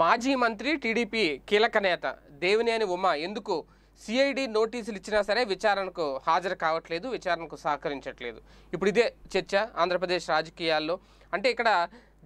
మాజీ మంత్రి టీడీపీ కీలక నేత దేవినేని ఉమ ఎందుకు సిఐడి నోటీసులు ఇచ్చినా సరే విచారణకు హాజరు కావట్లేదు విచారణకు సహకరించట్లేదు ఇప్పుడు ఇదే చర్చ ఆంధ్రప్రదేశ్ రాజకీయాల్లో అంటే ఇక్కడ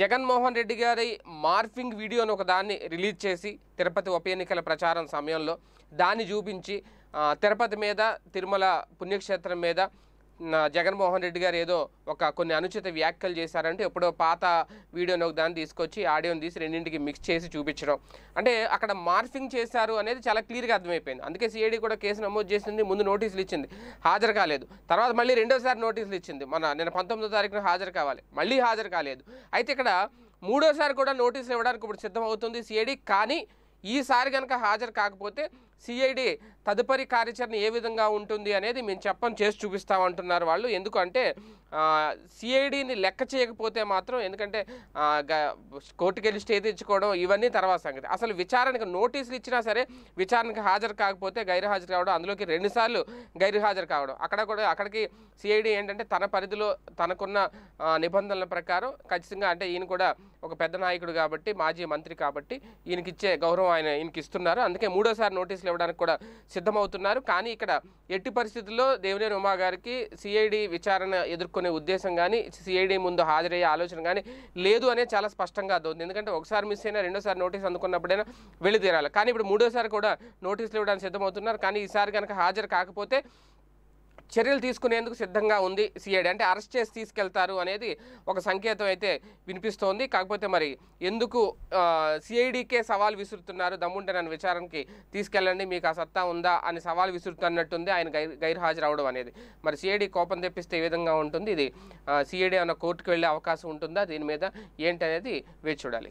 జగన్మోహన్ రెడ్డి గారి మార్ఫింగ్ వీడియోను ఒక దాన్ని రిలీజ్ చేసి తిరుపతి ఉప ఎన్నికల ప్రచారం సమయంలో దాన్ని చూపించి తిరుపతి మీద తిరుమల పుణ్యక్షేత్రం మీద జగన్మోహన్ రెడ్డి గారు ఏదో ఒక కొన్ని అనుచిత వ్యాఖ్యలు చేశారంటే ఎప్పుడో పాత వీడియోని ఒక దాన్ని తీసుకొచ్చి ఆడియోని తీసి రెండింటికి మిక్స్ చేసి చూపించడం అంటే అక్కడ మార్ఫింగ్ చేశారు అనేది చాలా క్లియర్గా అర్థమైపోయింది అందుకే సిఐడి కూడా కేసు నమోదు చేసింది ముందు నోటీసులు ఇచ్చింది హాజరు కాలేదు తర్వాత మళ్ళీ రెండోసారి నోటీసులు ఇచ్చింది మన నేను పంతొమ్మిదో తారీఖున హాజరు కావాలి మళ్ళీ హాజరు కాలేదు అయితే ఇక్కడ మూడోసారి కూడా నోటీసులు ఇవ్వడానికి ఇప్పుడు సిద్ధమవుతుంది సిఐడి కానీ ఈసారి కనుక హాజరు కాకపోతే సిఐడి తదుపరి కార్యాచరణ ఏ విధంగా ఉంటుంది అనేది మేము చెప్పం చేసి చూపిస్తామంటున్నారు వాళ్ళు ఎందుకంటే సిఐడిని లెక్క చేయకపోతే మాత్రం ఎందుకంటే కోర్టుకు వెళ్ళి స్టే తెచ్చుకోవడం ఇవన్నీ తర్వాత సంగతి అసలు విచారణకు నోటీసులు ఇచ్చినా సరే విచారణకు హాజరు కాకపోతే హాజరు కావడం అందులోకి రెండుసార్లు హాజరు కావడం అక్కడ కూడా అక్కడికి సిఐడి ఏంటంటే తన పరిధిలో తనకున్న నిబంధనల ప్రకారం ఖచ్చితంగా అంటే ఈయన కూడా ఒక పెద్ద నాయకుడు కాబట్టి మాజీ మంత్రి కాబట్టి ఈయనకిచ్చే గౌరవం ఆయన ఈయనకి ఇస్తున్నారు అందుకే మూడోసారి నోటీసులు ఇవ్వడానికి కూడా సిద్ధమవుతున్నారు కానీ ఇక్కడ ఎట్టి పరిస్థితుల్లో దేవినేని ఉమా గారికి సిఐడి విచారణ ఎదుర్కొనే ఉద్దేశం కానీ సిఐడి ముందు హాజరయ్యే ఆలోచన కానీ లేదు అనే చాలా స్పష్టంగా అర్థం ఎందుకంటే ఒకసారి మిస్ అయినా రెండోసారి నోటీస్ అందుకున్నప్పుడైనా వెళ్ళి తీరాలి కానీ ఇప్పుడు మూడోసారి కూడా నోటీసులు ఇవ్వడానికి సిద్ధమవుతున్నారు కానీ ఈసారి కనుక హాజరు కాకపోతే చర్యలు తీసుకునేందుకు సిద్ధంగా ఉంది సిఐడి అంటే అరెస్ట్ చేసి తీసుకెళ్తారు అనేది ఒక సంకేతం అయితే వినిపిస్తోంది కాకపోతే మరి ఎందుకు సిఐడికే సవాల్ విసురుతున్నారు దమ్ముంటే నన్ను విచారణకి తీసుకెళ్ళండి మీకు ఆ సత్తా ఉందా అని సవాల్ విసురుతున్నట్టుంది ఆయన గైర్ హాజరు అవడం అనేది మరి సిఐడి కోపం తెప్పిస్తే ఏ విధంగా ఉంటుంది ఇది సిఐడి అన్న కోర్టుకు వెళ్ళే అవకాశం ఉంటుందా దీని మీద ఏంటనేది వేచి చూడాలి